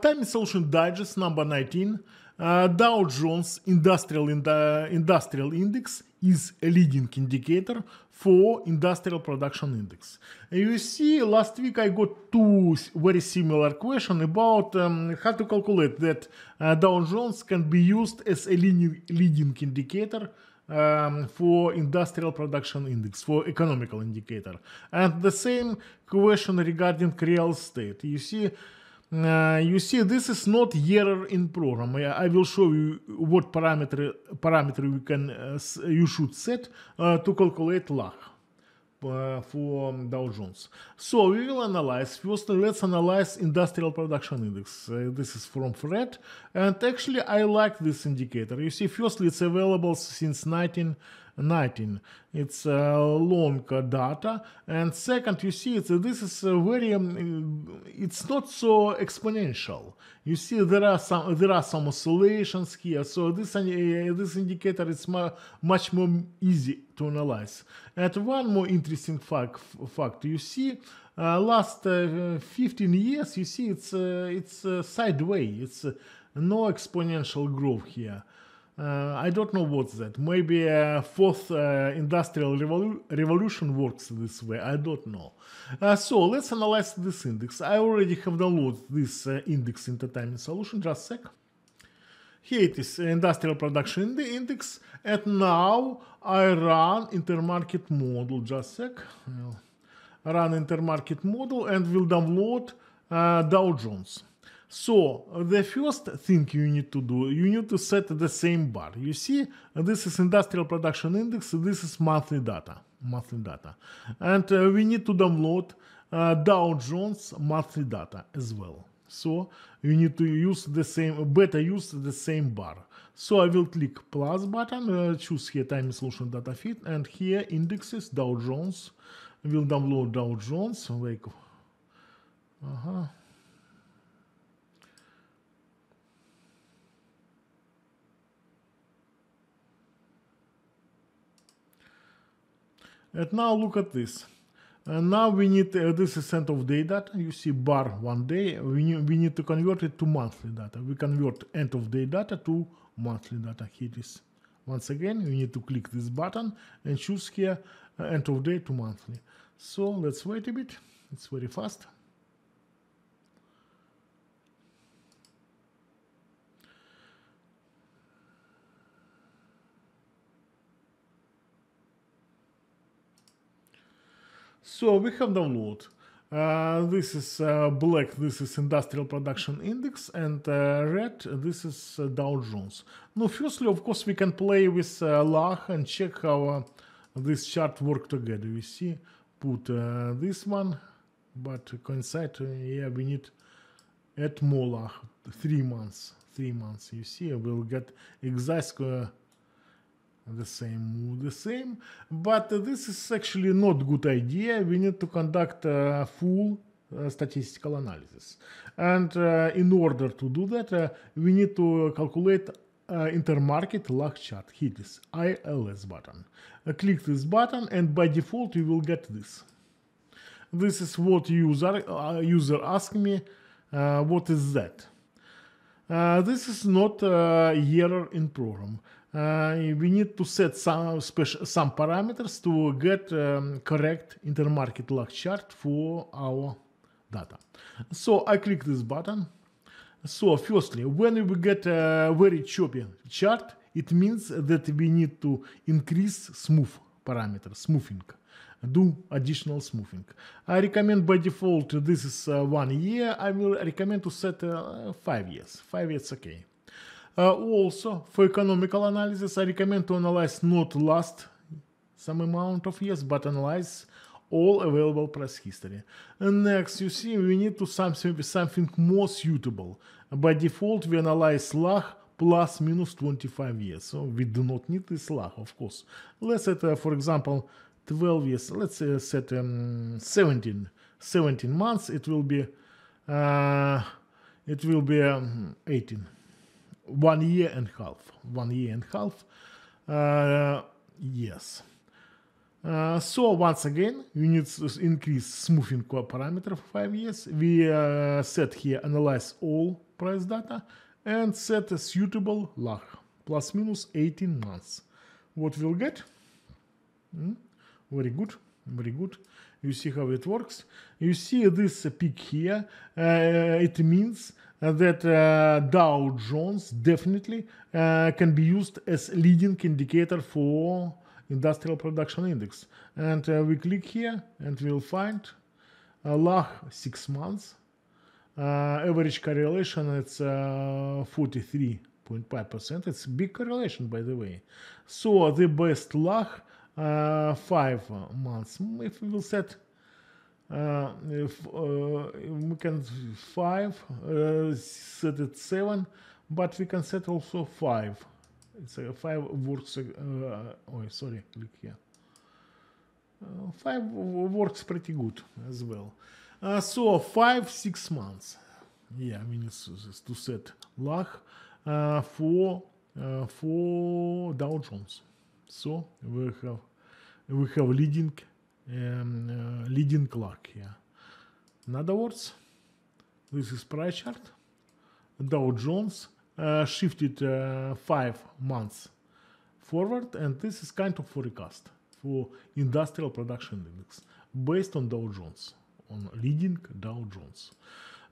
Time Solution Digest number 19. Dow Jones Industrial, in Industrial Index is a leading indicator for industrial production index. You see, last week I got two very similar question about um, how to calculate that uh, Dow Jones can be used as a leading indicator um, for industrial production index, for economical indicator. And the same question regarding real estate. You see, uh, you see, this is not error in program. I, I will show you what parameter parameter you can uh, you should set uh, to calculate lag uh, for Dow Jones. So we will analyze. First, let's analyze industrial production index. Uh, this is from Fred. And actually, I like this indicator. You see, firstly, it's available since 19 19. It's a uh, long data. And second, you see, this is uh, very, um, it's not so exponential. You see, there are some, there are some oscillations here. So this, uh, this indicator is much more easy to analyze. And one more interesting fact, fact you see, uh, last uh, 15 years, you see, it's, uh, it's uh, sideways. It's no exponential growth here. Uh, I don't know what's that. Maybe a fourth uh, industrial revolu revolution works this way. I don't know. Uh, so let's analyze this index. I already have downloaded this uh, index into Time solution. Just sec. Here it is, industrial production in the index. And now I run intermarket model. Just sec. run intermarket model and will download uh, Dow Jones. So the first thing you need to do, you need to set the same bar. You see, this is industrial production index, this is monthly data, monthly data. And uh, we need to download uh, Dow Jones monthly data as well. So you need to use the same, better use the same bar. So I will click plus button, uh, choose here time solution data feed, and here indexes Dow Jones. We'll download Dow Jones, like, uh-huh. And now look at this. And uh, now we need, uh, this is cent of day data, you see bar one day, we, need, we need to convert it to monthly data. We convert end of day data to monthly data, here it is. Once again, you need to click this button and choose here uh, end of day to monthly. So let's wait a bit, it's very fast. So we have download. Uh, this is uh, black, this is industrial production index, and uh, red, this is uh, Dow Jones. Now, firstly, of course, we can play with uh, LAG and check how uh, this chart work together. We see, put this one, but coincide, yeah, we need at more LAG, three months, three months. You see, we'll get exact the same the same but this is actually not good idea we need to conduct a full uh, statistical analysis and uh, in order to do that uh, we need to calculate uh, intermarket lag chart Hit this ils button uh, click this button and by default you will get this this is what user uh, user asked me what is that uh, this is not a error in program. Uh, we need to set some special some parameters to get um, correct intermarket lag chart for our data. So I click this button. So firstly, when we get a very choppy chart, it means that we need to increase smooth parameter, smoothing do additional smoothing. I recommend by default this is uh, one year. I will recommend to set uh, five years. Five years, okay. Uh, also, for economical analysis, I recommend to analyze not last some amount of years, but analyze all available price history. And next, you see, we need to something something more suitable. By default, we analyze lag plus minus 25 years. So we do not need this lag, of course. Let's set, uh, for example, 12 years, let's uh, set um, 17, 17 months, it will be, uh, it will be um, 18, one year and half, one year and half, uh, yes. Uh, so once again, you need to increase smoothing parameter for 5 years. We uh, set here analyze all price data and set a suitable lag, plus minus 18 months. What we'll get? Hmm? Very good, very good. You see how it works. You see this peak here. Uh, it means that uh, Dow Jones definitely uh, can be used as leading indicator for industrial production index. And uh, we click here and we'll find uh, lag six months. Uh, average correlation it's 43.5%. Uh, it's big correlation by the way. So the best lag uh, five months. If we will set uh, if, uh, we can five э, set it seven, but we can set also five. It's a five works. oh, э, sorry, click here. Э, five works pretty good as well. so five six months. Yeah, I mean it's, it's to set luck for for Dow Jones. So we have we have leading um, uh, leading clock here. In other words, this is price chart. Dow Jones uh, shifted uh, five months forward, and this is kind of forecast for industrial production index based on Dow Jones, on leading Dow Jones.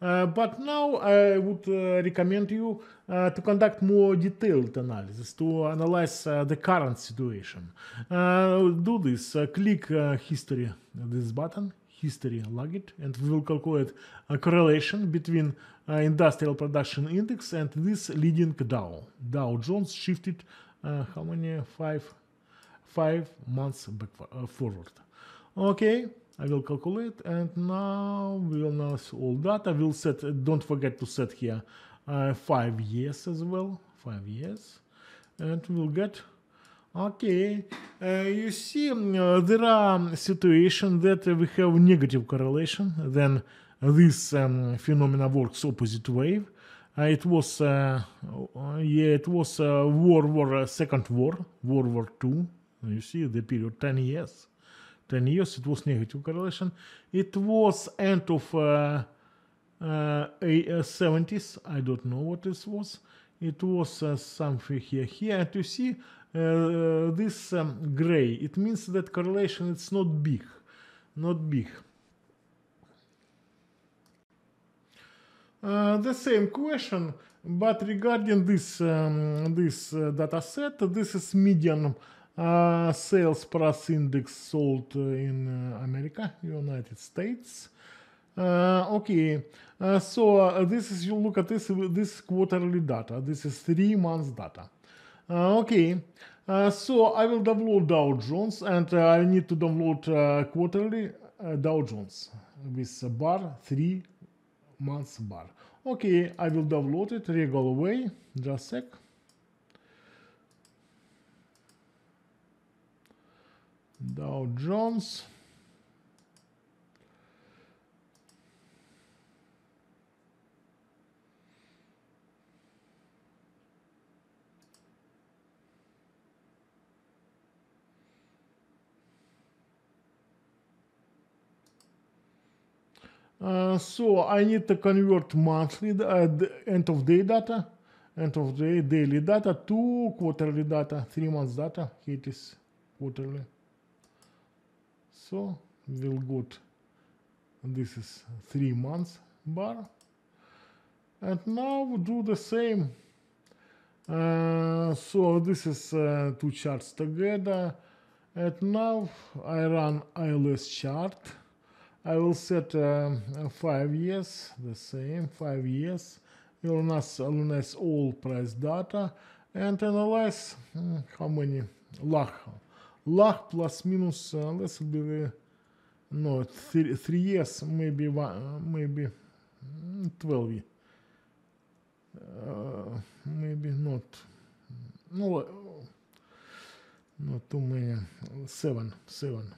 Uh, but now I would uh, recommend you uh, to conduct more detailed analysis, to analyze the current situation. do this, click history, this button, history luggage and we will calculate a correlation between uh, industrial production index and this leading Dow. Dow Jones shifted uh, how many five five months back uh, forward. Okay. I will calculate and now we will announce all data. We'll set, don't forget to set here uh, five years as well, five years. And we'll get, okay, uh, you see um, uh, there are um, situations that we have negative correlation, then this um, phenomena works opposite way. Uh, it was, uh, uh, yeah, it was World War, Second War, World War Two. You see the period 10 years. 10 years it was negative correlation. It was end of uh, uh, 70s, uh, I don't know what this was. It was uh, something here, here, and you see uh, uh, this um, gray, it means that correlation it's not big, not big. the same question, but regarding this um, this data set, this is median uh, sales price index sold in uh, America, United States. okay, so uh, this is you look at this this quarterly data. This is three months data. okay, so I will download Dow Jones and uh, I need to download uh, quarterly Dow Jones with bar three months bar. Okay, I will download it Regal way. Just sec. Dow Jones. Uh, so I need to convert monthly uh, end of day data, end of day daily data to quarterly data, three months data. Here it is quarterly so we'll got this is three months bar and now we do the same uh, so this is uh, two charts together and now I run ILS chart I will set um, five years the same five years LNS, LNS all price data and analyze uh, how many lag luck plus minus uh, let's be the no three, three years maybe one maybe 12 uh, maybe not no э, not too many seven seven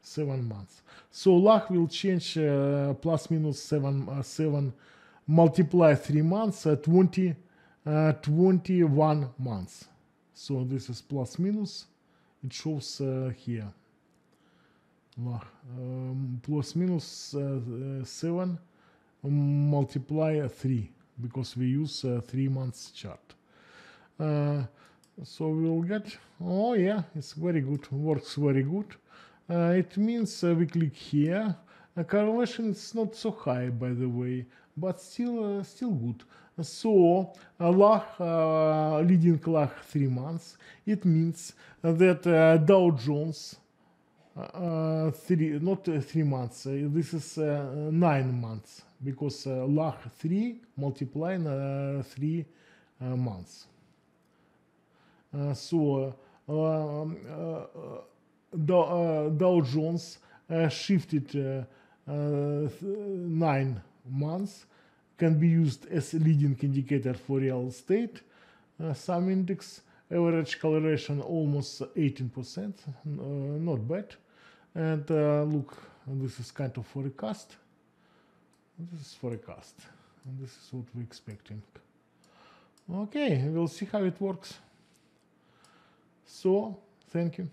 seven months so luck will change uh, plus minus seven uh, seven multiply three months uh, 20 uh, 21 months so this is plus minus it shows uh, here um, plus minus 7 multiply 3 because we use э, 3 months chart э, so we'll get oh yeah it's very good works very good uh, it means uh, we click here a correlation is not so high by the way but still uh, still good so lag, uh, leading lag three months, it means that uh, Dow Jones uh, three, not three months, this is э, nine months because lag three multiplying three months. so Dow, Dow, Jones shifted э, э, nine months can be used as a leading indicator for real estate uh, index. Average coloration almost 18%, uh, not bad. And uh, look, this is kind of forecast. This is forecast. And this is what we're expecting. Okay, we'll see how it works. So, thank you.